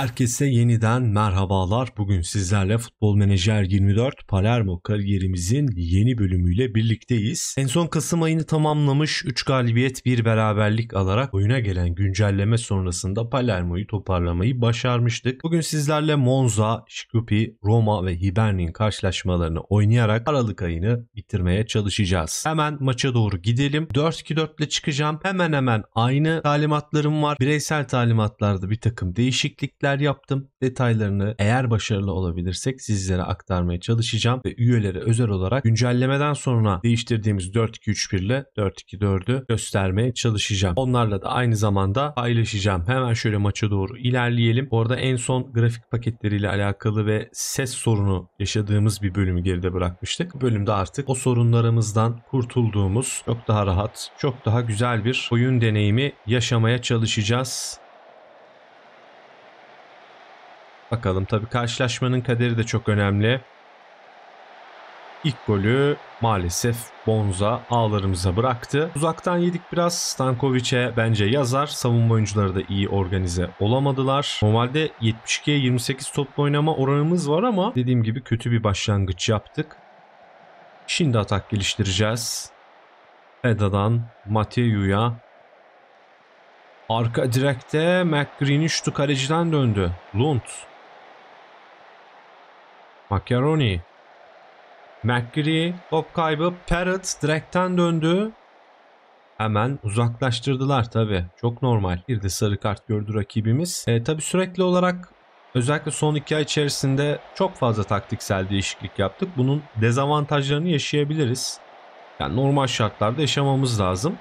Herkese yeniden merhabalar. Bugün sizlerle Futbol Menajer 24 Palermo kariyerimizin yeni bölümüyle birlikteyiz. En son Kasım ayını tamamlamış 3 galibiyet 1 beraberlik alarak oyuna gelen güncelleme sonrasında Palermo'yu toparlamayı başarmıştık. Bugün sizlerle Monza, Şikupi, Roma ve Hibernin karşılaşmalarını oynayarak Aralık ayını bitirmeye çalışacağız. Hemen maça doğru gidelim. 4-2-4 ile çıkacağım. Hemen hemen aynı talimatlarım var. Bireysel talimatlarda bir takım değişiklikler deneyler yaptım. Detaylarını eğer başarılı olabilirsek sizlere aktarmaya çalışacağım ve üyelere özel olarak güncellemeden sonra değiştirdiğimiz 4-2-3-1 ile 4-2-4'ü göstermeye çalışacağım. Onlarla da aynı zamanda paylaşacağım. Hemen şöyle maça doğru ilerleyelim. Orada en son grafik paketleriyle alakalı ve ses sorunu yaşadığımız bir bölümü geride bırakmıştık. Bu bölümde artık o sorunlarımızdan kurtulduğumuz çok daha rahat, çok daha güzel bir oyun deneyimi yaşamaya çalışacağız. Bakalım tabi karşılaşmanın kaderi de çok önemli. İlk golü maalesef Bonza ağlarımıza bıraktı. Uzaktan yedik biraz. Stankovic'e bence yazar. Savunma oyuncuları da iyi organize olamadılar. Normalde 72'ye 28 toplu oynama oranımız var ama dediğim gibi kötü bir başlangıç yaptık. Şimdi atak geliştireceğiz. Edadan Mateyu'ya. Arka direkte McGreen'i şutu kaleciden döndü. Lund Macaroni. McGree top kaybı Parrot direkten döndü. Hemen uzaklaştırdılar tabi. Çok normal. Bir de sarı kart gördü rakibimiz. E, tabi sürekli olarak özellikle son iki ay içerisinde çok fazla taktiksel değişiklik yaptık. Bunun dezavantajlarını yaşayabiliriz. Yani normal şartlarda yaşamamız lazım.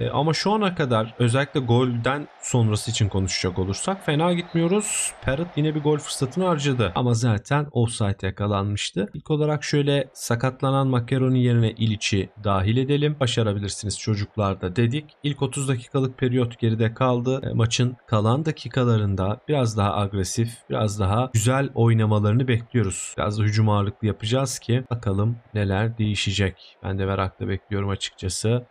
E, ama şu ana kadar özellikle golden sonrası için konuşacak olursak fena gitmiyoruz. Parrot yine bir gol fırsatını harcadı ama zaten offside yakalanmıştı. İlk olarak şöyle sakatlanan Makaroni yerine İliç'i dahil edelim. Başarabilirsiniz çocuklar da dedik. İlk 30 dakikalık periyot geride kaldı. E, maçın kalan dakikalarında biraz daha agresif, biraz daha güzel oynamalarını bekliyoruz. Biraz da hücum ağırlıklı yapacağız ki bakalım neler değişecek. Ben de merakla bekliyorum açıkçası.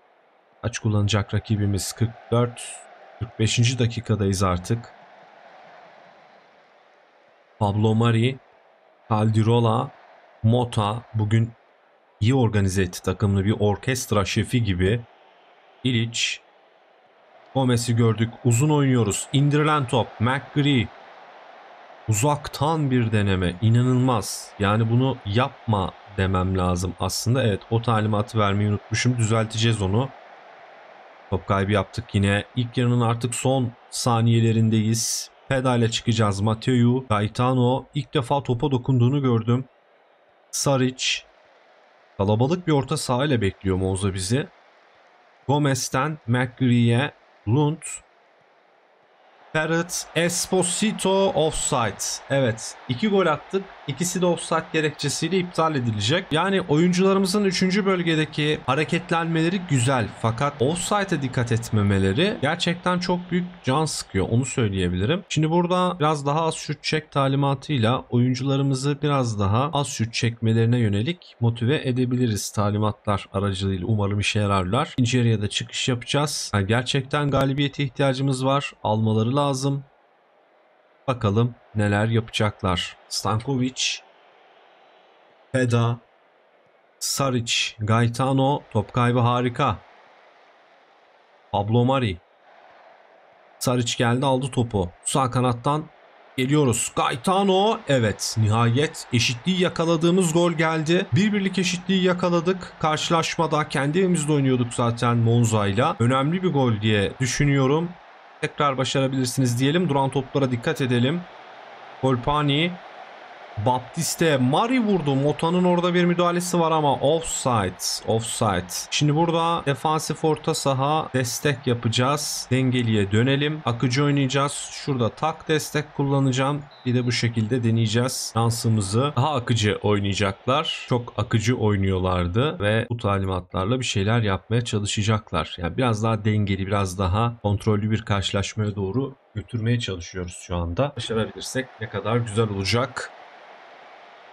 Aç kullanacak rakibimiz 44. 45. dakikadayız artık. Pablo Mari, Caldirola, Mota bugün iyi organize etti takımını bir orkestra şefi gibi. İliç, Gomez'i gördük. Uzun oynuyoruz. İndirilen top. McGree. Uzaktan bir deneme. İnanılmaz. Yani bunu yapma demem lazım aslında. Evet o talimatı vermeyi unutmuşum. Düzelteceğiz onu. Top kaybı yaptık yine. İlk yarının artık son saniyelerindeyiz. Pedale çıkacağız. Mateu, Gaetano ilk defa topa dokunduğunu gördüm. Saric. Kalabalık bir orta saha ile bekliyor Monza bizi. Gomez'ten McGree'ye Lund. Ferret Esposito offside. Evet. iki gol attık. İkisi de offside gerekçesiyle iptal edilecek. Yani oyuncularımızın 3. bölgedeki hareketlenmeleri güzel. Fakat offside'e dikkat etmemeleri gerçekten çok büyük can sıkıyor. Onu söyleyebilirim. Şimdi burada biraz daha az şut çek talimatıyla oyuncularımızı biraz daha az şut çekmelerine yönelik motive edebiliriz. Talimatlar aracılığıyla umarım işe yararlar. İkinci de çıkış yapacağız. Yani gerçekten galibiyete ihtiyacımız var. Almaları lazım. Bakalım neler yapacaklar. Stankovic, Peda, Saric, Gaetano top kaybı harika. Pablo Mari. Saric geldi aldı topu. Sağ kanattan geliyoruz. Gaetano evet nihayet eşitliği yakaladığımız gol geldi. Bir eşitliği yakaladık. Karşılaşmada kendi evimizde oynuyorduk zaten Monza'yla. Önemli bir gol diye düşünüyorum tekrar başarabilirsiniz diyelim. Duran toplara dikkat edelim. Golpani Baptiste Mari vurdu. Mota'nın orada bir müdahalesi var ama offside. Offside. Şimdi burada defansif orta saha destek yapacağız. Dengeliye dönelim. Akıcı oynayacağız. Şurada tak destek kullanacağım. Bir de bu şekilde deneyeceğiz. Şansımızı daha akıcı oynayacaklar. Çok akıcı oynuyorlardı ve bu talimatlarla bir şeyler yapmaya çalışacaklar. Yani biraz daha dengeli, biraz daha kontrollü bir karşılaşmaya doğru götürmeye çalışıyoruz şu anda. Başarabilirsek ne kadar güzel olacak.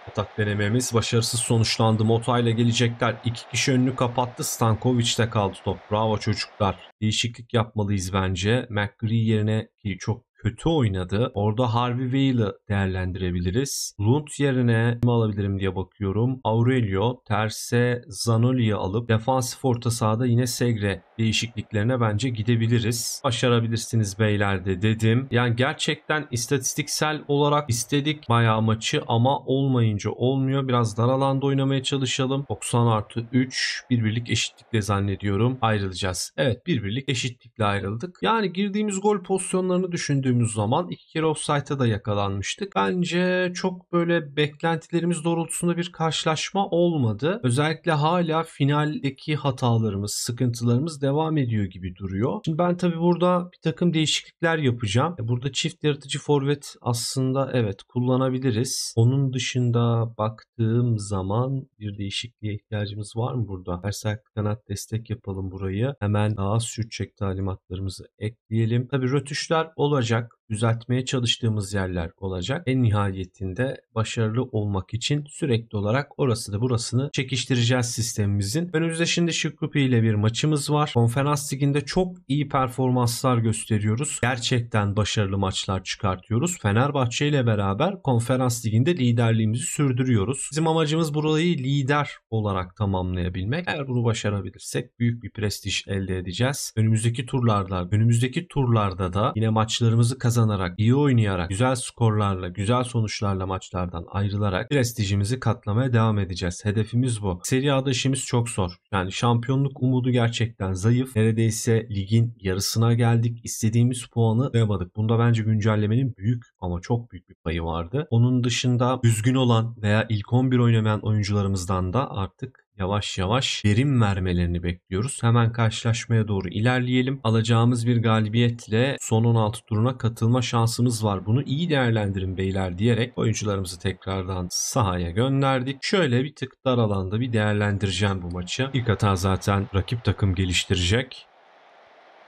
Atak denememiz başarısız sonuçlandı. Mota ile gelecekler. İki kişi önünü kapattı. Stankovic de kaldı top. Bravo çocuklar. Değişiklik yapmalıyız bence. McGree yerine ki çok kötü oynadı. Orada Harvey Weil'i değerlendirebiliriz. Lund yerine mi alabilirim diye bakıyorum. Aurelio terse Zanoli'yi alıp defansif orta sahada yine Segre değişikliklerine bence gidebiliriz. Başarabilirsiniz beyler de dedim. Yani gerçekten istatistiksel olarak istedik bayağı maçı ama olmayınca olmuyor. Biraz dar alanda oynamaya çalışalım. 90 artı 3 bir eşitlikle zannediyorum ayrılacağız. Evet birbirlik eşitlikle ayrıldık. Yani girdiğimiz gol pozisyonlarını düşündüğümüz zaman iki kere offside'a da yakalanmıştık. Bence çok böyle beklentilerimiz doğrultusunda bir karşılaşma olmadı. Özellikle hala finaldeki hatalarımız, sıkıntılarımız devam devam ediyor gibi duruyor. Şimdi ben tabii burada bir takım değişiklikler yapacağım. E, burada çift yaratıcı forvet aslında evet kullanabiliriz. Onun dışında baktığım zaman bir değişikliğe ihtiyacımız var mı burada? Berserk kanat destek yapalım burayı. Hemen daha sürtecek talimatlarımızı ekleyelim. Tabii rötuşlar olacak düzeltmeye çalıştığımız yerler olacak. En nihayetinde başarılı olmak için sürekli olarak orası da burasını çekiştireceğiz sistemimizin. Önümüzde şimdi Şükrupi ile bir maçımız var. Konferans liginde çok iyi performanslar gösteriyoruz. Gerçekten başarılı maçlar çıkartıyoruz. Fenerbahçe ile beraber konferans liginde liderliğimizi sürdürüyoruz. Bizim amacımız burayı lider olarak tamamlayabilmek. Eğer bunu başarabilirsek büyük bir prestij elde edeceğiz. Önümüzdeki turlarda, önümüzdeki turlarda da yine maçlarımızı kazanacağız kazanarak, iyi oynayarak, güzel skorlarla, güzel sonuçlarla maçlardan ayrılarak prestijimizi katlamaya devam edeceğiz. Hedefimiz bu. Serie A'da işimiz çok zor. Yani şampiyonluk umudu gerçekten zayıf. Neredeyse ligin yarısına geldik. İstediğimiz puanı koyamadık. Bunda bence güncellemenin büyük ama çok büyük bir payı vardı. Onun dışında üzgün olan veya ilk 11 oynamayan oyuncularımızdan da artık yavaş yavaş verim vermelerini bekliyoruz. Hemen karşılaşmaya doğru ilerleyelim. Alacağımız bir galibiyetle son 16 turuna katılma şansımız var. Bunu iyi değerlendirin beyler diyerek oyuncularımızı tekrardan sahaya gönderdik. Şöyle bir tık dar alanda bir değerlendireceğim bu maçı. İlk hata zaten rakip takım geliştirecek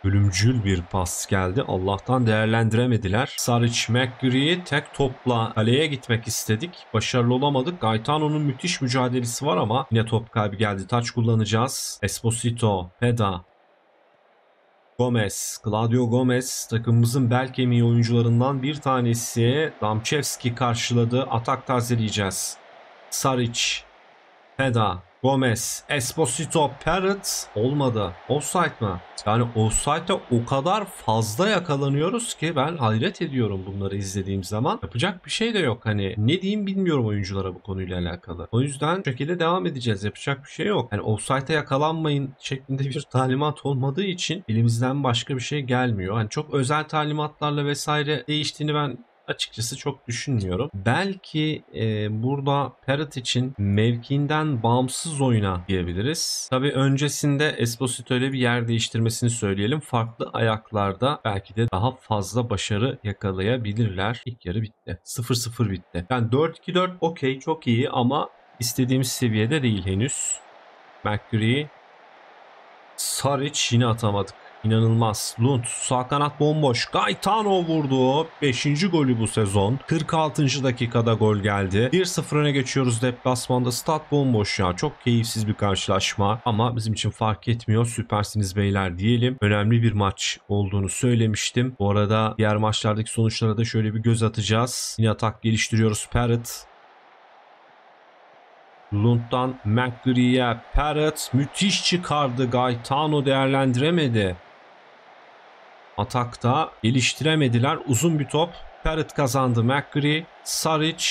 ölümcül bir pas geldi. Allah'tan değerlendiremediler. Saric McGree'yi tek topla kaleye gitmek istedik. Başarılı olamadık. Gaetano'nun müthiş mücadelesi var ama yine top kaybı geldi. Taç kullanacağız. Esposito, Peda, Gomez, Claudio Gomez takımımızın bel kemiği oyuncularından bir tanesi. Damchevski karşıladı. Atak tazeleyeceğiz. Saric, Peda, Gomez, Esposito, Parrot olmadı. Offside mı? Yani offside'e o kadar fazla yakalanıyoruz ki ben hayret ediyorum bunları izlediğim zaman. Yapacak bir şey de yok hani. Ne diyeyim bilmiyorum oyunculara bu konuyla alakalı. O yüzden bu şekilde devam edeceğiz. Yapacak bir şey yok. Yani offside'e yakalanmayın şeklinde bir talimat olmadığı için elimizden başka bir şey gelmiyor. Hani çok özel talimatlarla vesaire değiştiğini ben açıkçası çok düşünmüyorum. Belki e, burada Parrot için mevkiinden bağımsız oyuna diyebiliriz. Tabi öncesinde Esposito ile bir yer değiştirmesini söyleyelim. Farklı ayaklarda belki de daha fazla başarı yakalayabilirler. İlk yarı bitti. 0-0 bitti. Yani 4-2-4 okey çok iyi ama istediğimiz seviyede değil henüz. Mercury Saric yine atamadık. İnanılmaz. Lund sağ kanat bomboş. Gaetano vurdu. 5. golü bu sezon. 46. dakikada gol geldi. 1-0 öne geçiyoruz deplasmanda. Stat bomboş ya. Çok keyifsiz bir karşılaşma. Ama bizim için fark etmiyor. Süpersiniz beyler diyelim. Önemli bir maç olduğunu söylemiştim. Bu arada diğer maçlardaki sonuçlara da şöyle bir göz atacağız. Yine atak geliştiriyoruz. Parrot Lund'dan McGree'ye Parrot müthiş çıkardı. Gaetano değerlendiremedi. Atakta geliştiremediler. Uzun bir top. Perit kazandı. McGree, Saric.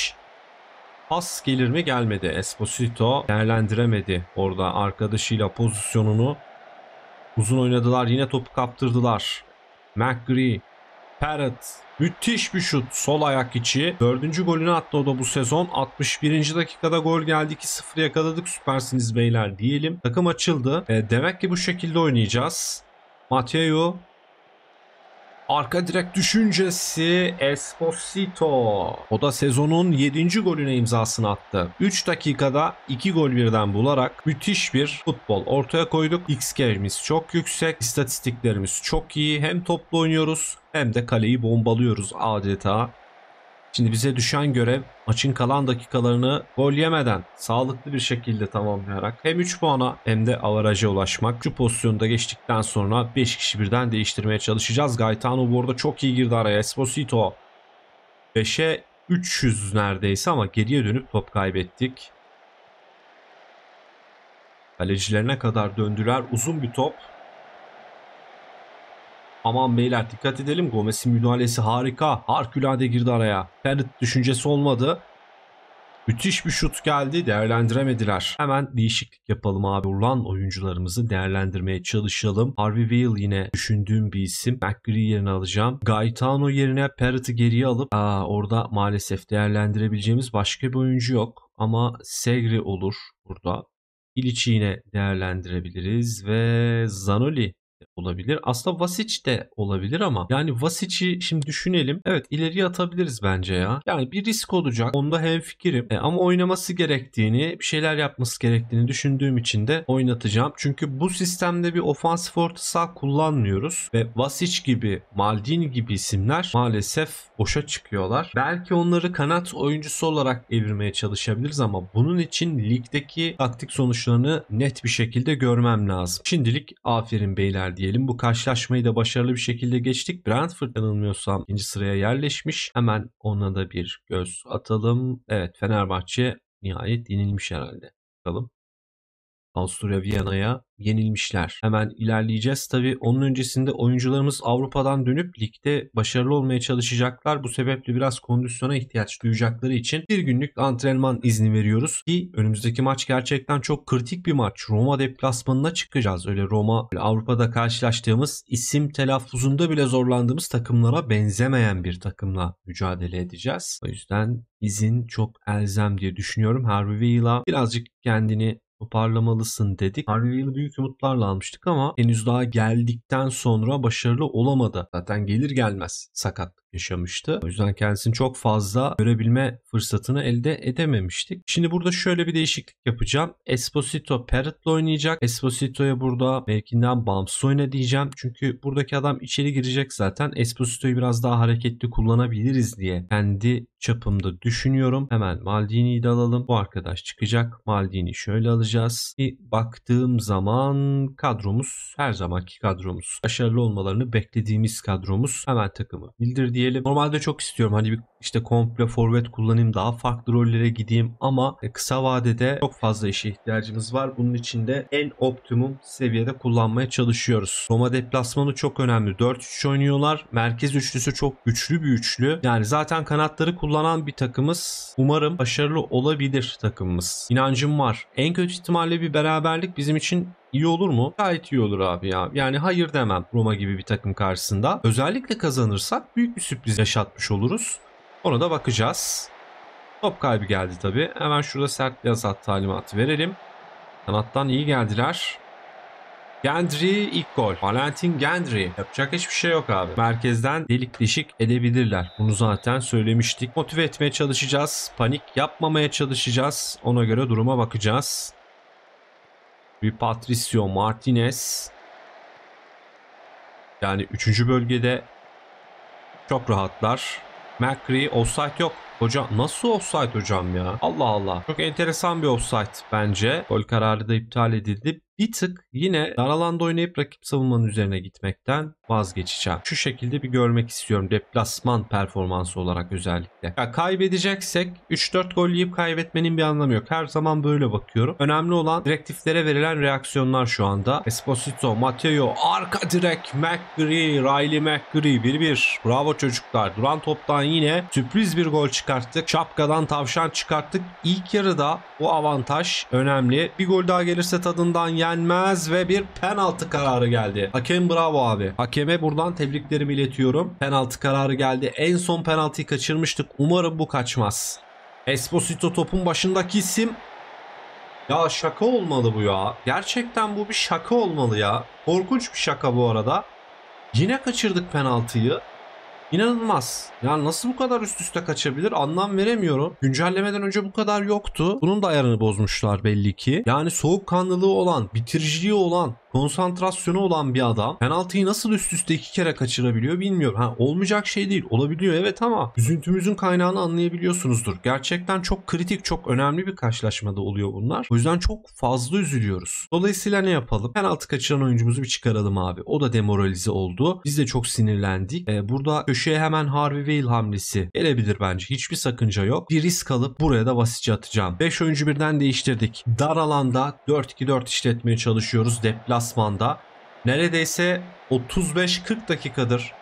Pas gelir mi gelmedi. Esposito değerlendiremedi orada arkadaşıyla pozisyonunu. Uzun oynadılar. Yine topu kaptırdılar. McGree, Perit Müthiş bir şut. Sol ayak içi. Dördüncü golünü attı o da bu sezon. 61. dakikada gol geldi. 2-0 yakaladık. Süpersiniz beyler diyelim. Takım açıldı. E, demek ki bu şekilde oynayacağız. Mateo Arka direkt düşüncesi Esposito. O da sezonun 7. golüne imzasını attı. 3 dakikada 2 gol birden bularak müthiş bir futbol ortaya koyduk. XG'miz çok yüksek, istatistiklerimiz çok iyi. Hem toplu oynuyoruz hem de kaleyi bombalıyoruz adeta. Şimdi bize düşen görev maçın kalan dakikalarını gol yemeden sağlıklı bir şekilde tamamlayarak hem 3 puana hem de avaraja ulaşmak. Şu pozisyonda geçtikten sonra 5 kişi birden değiştirmeye çalışacağız. Gaetano bu arada çok iyi girdi araya. Esposito 5'e 300 neredeyse ama geriye dönüp top kaybettik. Kalecilerine kadar döndüler. Uzun bir top. Aman beyler dikkat edelim. Gomez'in müdahalesi harika. Harikulade girdi araya. Ferit düşüncesi olmadı. Müthiş bir şut geldi. Değerlendiremediler. Hemen değişiklik yapalım abi. Ulan oyuncularımızı değerlendirmeye çalışalım. Harvey Whale yine düşündüğüm bir isim. McGree yerine alacağım. Gaetano yerine Parrott'ı geriye alıp aa, orada maalesef değerlendirebileceğimiz başka bir oyuncu yok. Ama Segri olur burada. İliç'i yine değerlendirebiliriz ve Zanoli olabilir. Aslında Vasic de olabilir ama yani Vasic'i şimdi düşünelim. Evet ileriye atabiliriz bence ya. Yani bir risk olacak. Onda hem fikrim. E, ama oynaması gerektiğini, bir şeyler yapması gerektiğini düşündüğüm için de oynatacağım. Çünkü bu sistemde bir ofansif orta sağ kullanmıyoruz ve Vasic gibi, Maldini gibi isimler maalesef boşa çıkıyorlar. Belki onları kanat oyuncusu olarak evirmeye çalışabiliriz ama bunun için ligdeki taktik sonuçlarını net bir şekilde görmem lazım. Şimdilik aferin beyler Arsenal diyelim. Bu karşılaşmayı da başarılı bir şekilde geçtik. Brentford yanılmıyorsam ikinci sıraya yerleşmiş. Hemen ona da bir göz atalım. Evet Fenerbahçe nihayet yenilmiş herhalde. Bakalım. Avusturya Viyana'ya yenilmişler. Hemen ilerleyeceğiz. tabii. onun öncesinde oyuncularımız Avrupa'dan dönüp ligde başarılı olmaya çalışacaklar. Bu sebeple biraz kondisyona ihtiyaç duyacakları için bir günlük antrenman izni veriyoruz ki önümüzdeki maç gerçekten çok kritik bir maç. Roma deplasmanına çıkacağız. Öyle Roma öyle Avrupa'da karşılaştığımız isim telaffuzunda bile zorlandığımız takımlara benzemeyen bir takımla mücadele edeceğiz. O yüzden izin çok elzem diye düşünüyorum. Harvey Villa birazcık kendini toparlamalısın dedik. Harvey'li büyük umutlarla almıştık ama henüz daha geldikten sonra başarılı olamadı. Zaten gelir gelmez sakat yaşamıştı. O yüzden kendisini çok fazla görebilme fırsatını elde edememiştik. Şimdi burada şöyle bir değişiklik yapacağım. Esposito Parrot'la oynayacak. Esposito'ya burada mevkinden bağımsız oyna diyeceğim. Çünkü buradaki adam içeri girecek zaten. Esposito'yu biraz daha hareketli kullanabiliriz diye kendi çapımda düşünüyorum. Hemen Maldini'yi de alalım. Bu arkadaş çıkacak. Maldini şöyle alacağız. Bir baktığım zaman kadromuz her zamanki kadromuz. Başarılı olmalarını beklediğimiz kadromuz. Hemen takımı bildirdi diyelim. Normalde çok istiyorum hani bir işte komple forvet kullanayım daha farklı rollere gideyim ama e, kısa vadede çok fazla işe ihtiyacımız var. Bunun için de en optimum seviyede kullanmaya çalışıyoruz. Roma deplasmanı çok önemli. 4-3 oynuyorlar. Merkez üçlüsü çok güçlü bir üçlü. Yani zaten kanatları kullanan bir takımız. Umarım başarılı olabilir takımımız. İnancım var. En kötü ihtimalle bir beraberlik bizim için İyi olur mu? Gayet iyi olur abi ya. Yani hayır demem Roma gibi bir takım karşısında. Özellikle kazanırsak büyük bir sürpriz yaşatmış oluruz. Ona da bakacağız. Top kaybı geldi tabi. Hemen şurada sert bir azat talimatı verelim. Kanattan iyi geldiler. Gendry ilk gol. Valentin Gendry. Yapacak hiçbir şey yok abi. Merkezden delik deşik edebilirler. Bunu zaten söylemiştik. Motive etmeye çalışacağız. Panik yapmamaya çalışacağız. Ona göre duruma bakacağız. Bir Patricio Martinez. Yani 3. bölgede çok rahatlar. McCree offside yok. Hocam nasıl offside hocam ya? Allah Allah. Çok enteresan bir offside bence. Gol kararı da iptal edildi bir tık yine dar alanda oynayıp rakip savunmanın üzerine gitmekten vazgeçeceğim. Şu şekilde bir görmek istiyorum deplasman performansı olarak özellikle. Ya kaybedeceksek 3-4 gol yiyip kaybetmenin bir anlamı yok. Her zaman böyle bakıyorum. Önemli olan direktiflere verilen reaksiyonlar şu anda. Esposito, Mateo, arka direk, McGree, Riley McGree 1-1. Bravo çocuklar. Duran toptan yine sürpriz bir gol çıkarttık. Şapkadan tavşan çıkarttık. İlk yarıda bu avantaj önemli. Bir gol daha gelirse tadından yer yenmez ve bir penaltı kararı geldi. Hakem bravo abi. Hakeme buradan tebriklerimi iletiyorum. Penaltı kararı geldi. En son penaltıyı kaçırmıştık. Umarım bu kaçmaz. Esposito topun başındaki isim. Ya şaka olmalı bu ya. Gerçekten bu bir şaka olmalı ya. Korkunç bir şaka bu arada. Yine kaçırdık penaltıyı. İnanılmaz. Yani nasıl bu kadar üst üste kaçabilir anlam veremiyorum. Güncellemeden önce bu kadar yoktu. Bunun da ayarını bozmuşlar belli ki. Yani soğukkanlılığı olan, bitiriciliği olan konsantrasyonu olan bir adam penaltıyı nasıl üst üste iki kere kaçırabiliyor bilmiyorum. Ha, olmayacak şey değil. Olabiliyor evet ama üzüntümüzün kaynağını anlayabiliyorsunuzdur. Gerçekten çok kritik, çok önemli bir karşılaşmada oluyor bunlar. O yüzden çok fazla üzülüyoruz. Dolayısıyla ne yapalım? Penaltı kaçıran oyuncumuzu bir çıkaralım abi. O da demoralize oldu. Biz de çok sinirlendik. Ee, burada köşeye hemen Harvey Veil hamlesi gelebilir bence. Hiçbir sakınca yok. Bir risk alıp buraya da basitçe atacağım. 5 oyuncu birden değiştirdik. Dar alanda 4-2-4 işletmeye çalışıyoruz. Deplas deplasmanda neredeyse 35-40 dakikadır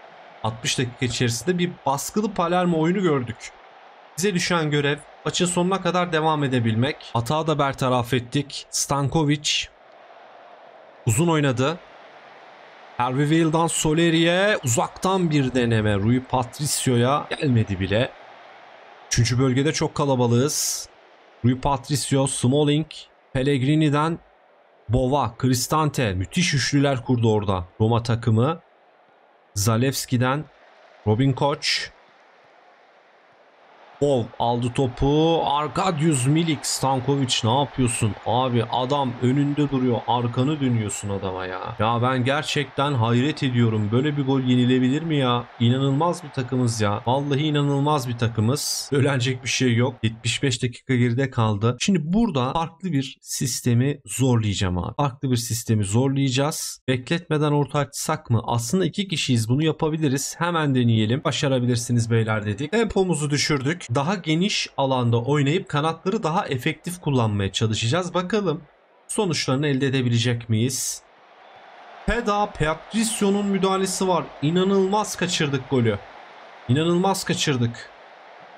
60 dakika içerisinde bir baskılı Palermo oyunu gördük. Bize düşen görev maçın sonuna kadar devam edebilmek. Hata da bertaraf ettik. Stankovic uzun oynadı. Harvey Wale'dan Soleri'ye uzaktan bir deneme. Rui Patricio'ya gelmedi bile. Üçüncü bölgede çok kalabalığız. Rui Patricio, Smalling, Pellegrini'den Bova, Cristante müthiş üçlüler kurdu orada Roma takımı. Zalewski'den Robin Koch. Bol aldı topu. Arkadius Milik Stankovic ne yapıyorsun? Abi adam önünde duruyor. Arkanı dönüyorsun adama ya. Ya ben gerçekten hayret ediyorum. Böyle bir gol yenilebilir mi ya? İnanılmaz bir takımız ya. Vallahi inanılmaz bir takımız. Öğlenecek bir şey yok. 75 dakika geride kaldı. Şimdi burada farklı bir sistemi zorlayacağım abi. Farklı bir sistemi zorlayacağız. Bekletmeden orta açsak mı? Aslında iki kişiyiz. Bunu yapabiliriz. Hemen deneyelim. Başarabilirsiniz beyler dedik. Tempomuzu düşürdük daha geniş alanda oynayıp kanatları daha efektif kullanmaya çalışacağız. Bakalım sonuçlarını elde edebilecek miyiz? Peda Patricio'nun müdahalesi var. İnanılmaz kaçırdık golü. İnanılmaz kaçırdık.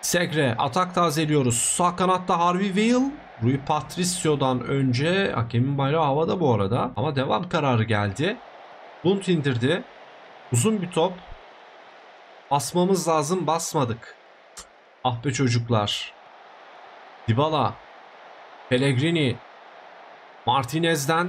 Segre atak tazeliyoruz. Sağ kanatta Harvey Whale. Rui Patricio'dan önce hakemin bayrağı havada bu arada. Ama devam kararı geldi. Bunt indirdi. Uzun bir top. Basmamız lazım basmadık. Ah be çocuklar. Dybala. Pellegrini. Martinez'den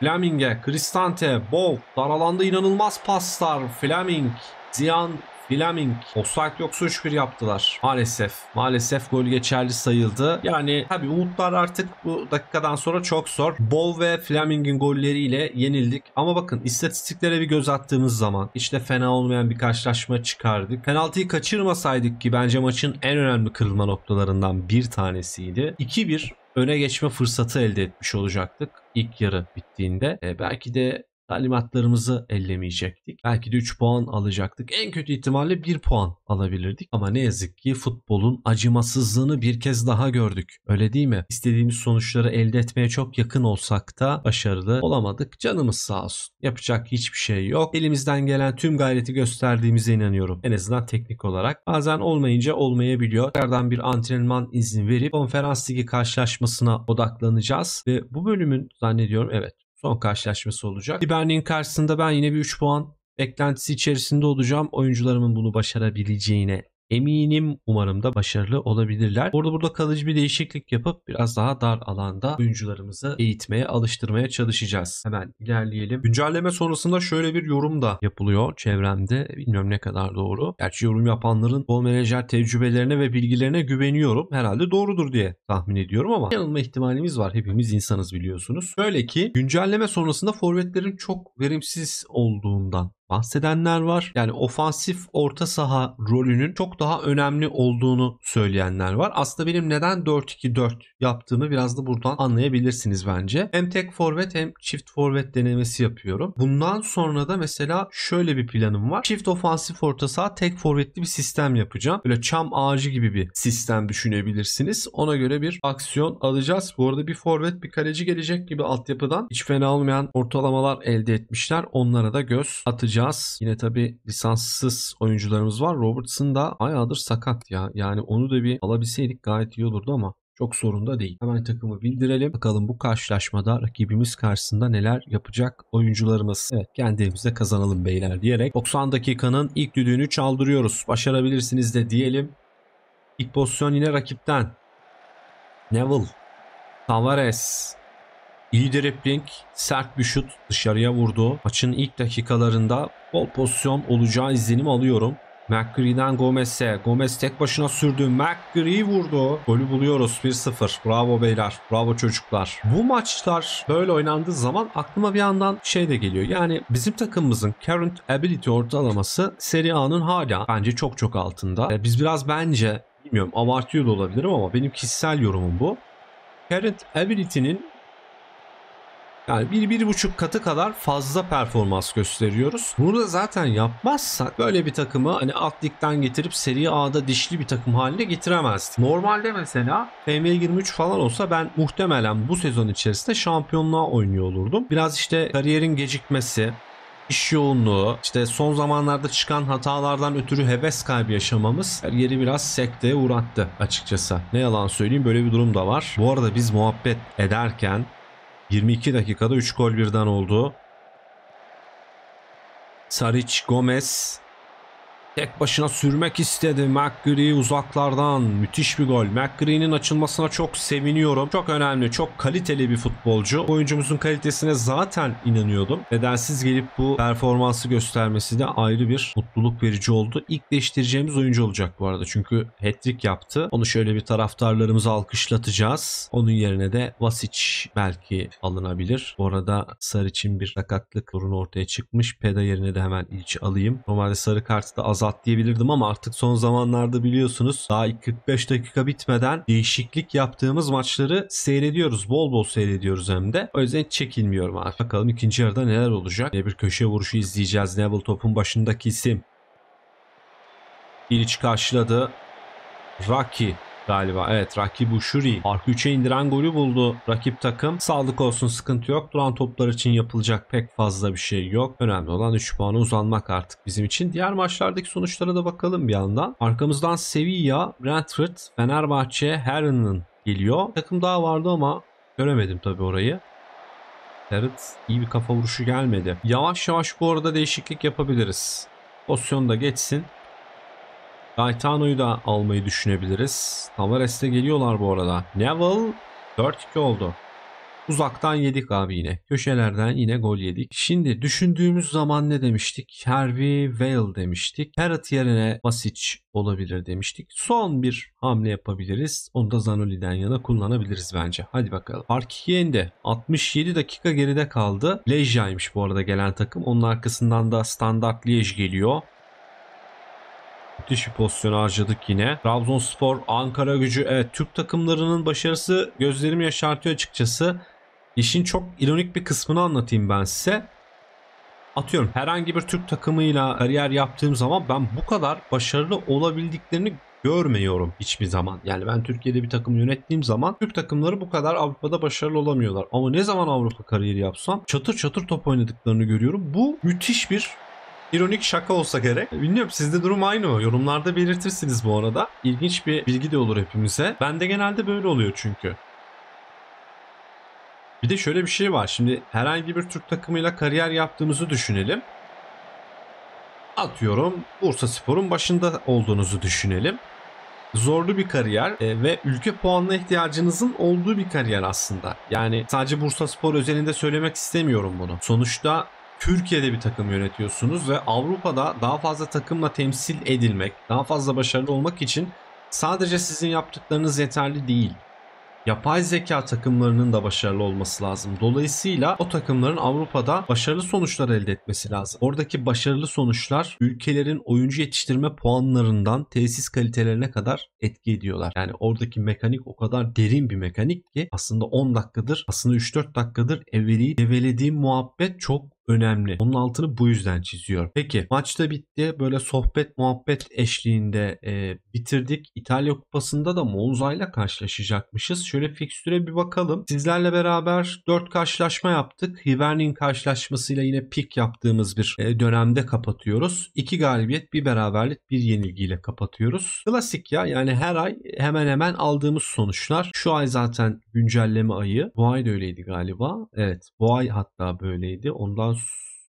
Flaminge, Cristante. Bol. Daralandı inanılmaz paslar. Fleming. Ziyan Fleming. Offside yoksa 3-1 yaptılar. Maalesef. Maalesef gol geçerli sayıldı. Yani tabii umutlar artık bu dakikadan sonra çok zor. Bol ve Flaming'in golleriyle yenildik. Ama bakın istatistiklere bir göz attığımız zaman işte fena olmayan bir karşılaşma çıkardık. Penaltıyı kaçırmasaydık ki bence maçın en önemli kırılma noktalarından bir tanesiydi. 2-1 öne geçme fırsatı elde etmiş olacaktık ilk yarı bittiğinde. E, belki de talimatlarımızı ellemeyecektik. Belki de 3 puan alacaktık. En kötü ihtimalle 1 puan alabilirdik. Ama ne yazık ki futbolun acımasızlığını bir kez daha gördük. Öyle değil mi? İstediğimiz sonuçları elde etmeye çok yakın olsak da başarılı olamadık. Canımız sağ olsun. Yapacak hiçbir şey yok. Elimizden gelen tüm gayreti gösterdiğimize inanıyorum. En azından teknik olarak. Bazen olmayınca olmayabiliyor. Tekrardan bir antrenman izni verip konferans ligi karşılaşmasına odaklanacağız. Ve bu bölümün zannediyorum evet son karşılaşması olacak. Hibernia'nın karşısında ben yine bir 3 puan beklentisi içerisinde olacağım. Oyuncularımın bunu başarabileceğine Eminim umarım da başarılı olabilirler. Orada burada kalıcı bir değişiklik yapıp biraz daha dar alanda oyuncularımızı eğitmeye, alıştırmaya çalışacağız. Hemen ilerleyelim. Güncelleme sonrasında şöyle bir yorum da yapılıyor çevremde. Bilmiyorum ne kadar doğru. Gerçi yorum yapanların bol menajer tecrübelerine ve bilgilerine güveniyorum. Herhalde doğrudur diye tahmin ediyorum ama yanılma ihtimalimiz var. Hepimiz insanız biliyorsunuz. Böyle ki güncelleme sonrasında forvetlerin çok verimsiz olduğundan bahsedenler var. Yani ofansif orta saha rolünün çok daha önemli olduğunu söyleyenler var. Aslında benim neden 4-2-4 yaptığımı biraz da buradan anlayabilirsiniz bence. Hem tek forvet hem çift forvet denemesi yapıyorum. Bundan sonra da mesela şöyle bir planım var. Çift ofansif orta saha tek forvetli bir sistem yapacağım. Böyle çam ağacı gibi bir sistem düşünebilirsiniz. Ona göre bir aksiyon alacağız. Bu arada bir forvet bir kaleci gelecek gibi altyapıdan hiç fena olmayan ortalamalar elde etmişler. Onlara da göz atacağız bakacağız. Yine tabi lisanssız oyuncularımız var. Robertson da bayağıdır sakat ya. Yani onu da bir alabilseydik gayet iyi olurdu ama çok sorun da değil. Hemen takımı bildirelim. Bakalım bu karşılaşmada rakibimiz karşısında neler yapacak oyuncularımız. Evet kendimizde kazanalım beyler diyerek 90 dakikanın ilk düdüğünü çaldırıyoruz. Başarabilirsiniz de diyelim. İlk pozisyon yine rakipten. Neville. Tavares. İyi dribbling, sert bir şut dışarıya vurdu. Maçın ilk dakikalarında bol pozisyon olacağı izlenim alıyorum. McGree'den Gomez'e. Gomez tek başına sürdü. McGree vurdu. Golü buluyoruz 1-0. Bravo beyler. Bravo çocuklar. Bu maçlar böyle oynandığı zaman aklıma bir yandan şey de geliyor. Yani bizim takımımızın current ability ortalaması Serie A'nın hala bence çok çok altında. E, biz biraz bence bilmiyorum abartıyor da olabilirim ama benim kişisel yorumum bu. Current ability'nin yani bir, bir buçuk katı kadar fazla performans gösteriyoruz. Bunu da zaten yapmazsak böyle bir takımı hani alt ligden getirip seri A'da dişli bir takım haline getiremezdik. Normalde mesela FM23 falan olsa ben muhtemelen bu sezon içerisinde şampiyonluğa oynuyor olurdum. Biraz işte kariyerin gecikmesi, iş yoğunluğu, işte son zamanlarda çıkan hatalardan ötürü heves kaybı yaşamamız her yeri biraz sekteye uğrattı açıkçası. Ne yalan söyleyeyim böyle bir durum da var. Bu arada biz muhabbet ederken 22 dakikada 3 gol birden oldu. Saric Gomez Tek başına sürmek istedi McGree uzaklardan. Müthiş bir gol. McGree'nin açılmasına çok seviniyorum. Çok önemli, çok kaliteli bir futbolcu. Oyuncumuzun kalitesine zaten inanıyordum. Nedensiz gelip bu performansı göstermesi de ayrı bir mutluluk verici oldu. İlk değiştireceğimiz oyuncu olacak bu arada. Çünkü hat-trick yaptı. Onu şöyle bir taraftarlarımızı alkışlatacağız. Onun yerine de Vasic belki alınabilir. Bu arada Sarıç'ın bir rakatlık sorunu ortaya çıkmış. Peda yerine de hemen ilç alayım. Normalde sarı kartı da azal saat diyebilirdim ama artık son zamanlarda biliyorsunuz daha 45 dakika bitmeden değişiklik yaptığımız maçları seyrediyoruz. Bol bol seyrediyoruz hem de. O yüzden çekinmiyorum abi. Bakalım ikinci yarıda neler olacak. Ne bir köşe vuruşu izleyeceğiz. Neville topun başındaki isim. İliç karşıladı. Rocky galiba. Evet rakip Şuri. Farkı 3'e indiren golü buldu rakip takım. Sağlık olsun sıkıntı yok. Duran toplar için yapılacak pek fazla bir şey yok. Önemli olan 3 puana uzanmak artık bizim için. Diğer maçlardaki sonuçlara da bakalım bir yandan. Arkamızdan Sevilla, Brentford, Fenerbahçe, Heron'ın geliyor. Takım daha vardı ama göremedim tabii orayı. Tarıt iyi bir kafa vuruşu gelmedi. Yavaş yavaş bu arada değişiklik yapabiliriz. Pozisyonu da geçsin. Gaetano'yu da almayı düşünebiliriz. Tavares'te geliyorlar bu arada. Neville 4-2 oldu. Uzaktan yedik abi yine. Köşelerden yine gol yedik. Şimdi düşündüğümüz zaman ne demiştik? Harvey Vale demiştik. Parrot yerine Basic olabilir demiştik. Son bir hamle yapabiliriz. Onu da Zanoli'den yana kullanabiliriz bence. Hadi bakalım. Fark 2'ye indi. 67 dakika geride kaldı. Lejya'ymış bu arada gelen takım. Onun arkasından da standart Liège geliyor müthiş bir pozisyon harcadık yine. Trabzonspor, Ankara gücü. Evet Türk takımlarının başarısı gözlerimi yaşartıyor açıkçası. İşin çok ironik bir kısmını anlatayım ben size. Atıyorum herhangi bir Türk takımıyla kariyer yaptığım zaman ben bu kadar başarılı olabildiklerini görmüyorum hiçbir zaman. Yani ben Türkiye'de bir takım yönettiğim zaman Türk takımları bu kadar Avrupa'da başarılı olamıyorlar. Ama ne zaman Avrupa kariyeri yapsam çatır çatır top oynadıklarını görüyorum. Bu müthiş bir ironik şaka olsa gerek. Bilmiyorum sizde durum aynı mı? Yorumlarda belirtirsiniz bu arada. İlginç bir bilgi de olur hepimize. Bende genelde böyle oluyor çünkü. Bir de şöyle bir şey var. Şimdi herhangi bir Türk takımıyla kariyer yaptığımızı düşünelim. Atıyorum Bursa Spor'un başında olduğunuzu düşünelim. Zorlu bir kariyer e, ve ülke puanına ihtiyacınızın olduğu bir kariyer aslında. Yani sadece Bursa Spor özelinde söylemek istemiyorum bunu. Sonuçta Türkiye'de bir takım yönetiyorsunuz ve Avrupa'da daha fazla takımla temsil edilmek, daha fazla başarılı olmak için sadece sizin yaptıklarınız yeterli değil. Yapay zeka takımlarının da başarılı olması lazım. Dolayısıyla o takımların Avrupa'da başarılı sonuçlar elde etmesi lazım. Oradaki başarılı sonuçlar ülkelerin oyuncu yetiştirme puanlarından tesis kalitelerine kadar etki ediyorlar. Yani oradaki mekanik o kadar derin bir mekanik ki aslında 10 dakikadır, aslında 3-4 dakikadır evveli develediğim muhabbet çok önemli. Onun altını bu yüzden çiziyor. Peki maçta bitti. Böyle sohbet muhabbet eşliğinde e, bitirdik. İtalya Kupası'nda da Monza'yla karşılaşacakmışız. Şöyle fikstüre bir bakalım. Sizlerle beraber 4 karşılaşma yaptık. Hivernin karşılaşmasıyla yine pik yaptığımız bir e, dönemde kapatıyoruz. 2 galibiyet, bir beraberlik, bir yenilgiyle kapatıyoruz. Klasik ya yani her ay hemen hemen aldığımız sonuçlar. Şu ay zaten güncelleme ayı. Bu ay da öyleydi galiba. Evet bu ay hatta böyleydi. Ondan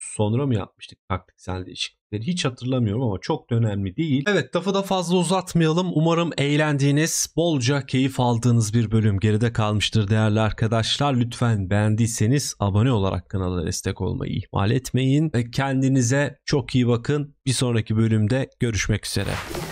sonra mı yapmıştık taktiksel değişiklikleri hiç hatırlamıyorum ama çok da önemli değil. Evet lafı da fazla uzatmayalım. Umarım eğlendiğiniz, bolca keyif aldığınız bir bölüm geride kalmıştır değerli arkadaşlar. Lütfen beğendiyseniz abone olarak kanala destek olmayı ihmal etmeyin. Kendinize çok iyi bakın. Bir sonraki bölümde görüşmek üzere.